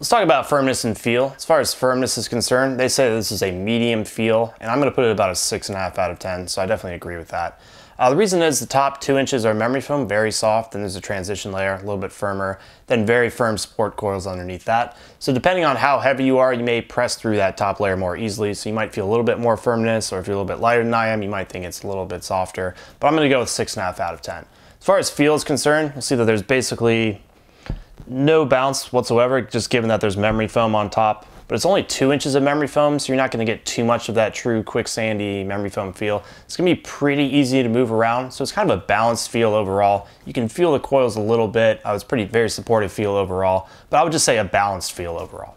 Let's talk about firmness and feel. As far as firmness is concerned, they say this is a medium feel, and I'm gonna put it about a six and a half out of 10, so I definitely agree with that. Uh, the reason is the top two inches are memory foam, very soft, then there's a transition layer, a little bit firmer, then very firm support coils underneath that. So depending on how heavy you are, you may press through that top layer more easily, so you might feel a little bit more firmness, or if you're a little bit lighter than I am, you might think it's a little bit softer, but I'm gonna go with six and a half out of 10. As far as feel is concerned, you'll see that there's basically no bounce whatsoever, just given that there's memory foam on top. But it's only two inches of memory foam, so you're not gonna get too much of that true quick sandy memory foam feel. It's gonna be pretty easy to move around, so it's kind of a balanced feel overall. You can feel the coils a little bit. I was pretty very supportive feel overall, but I would just say a balanced feel overall.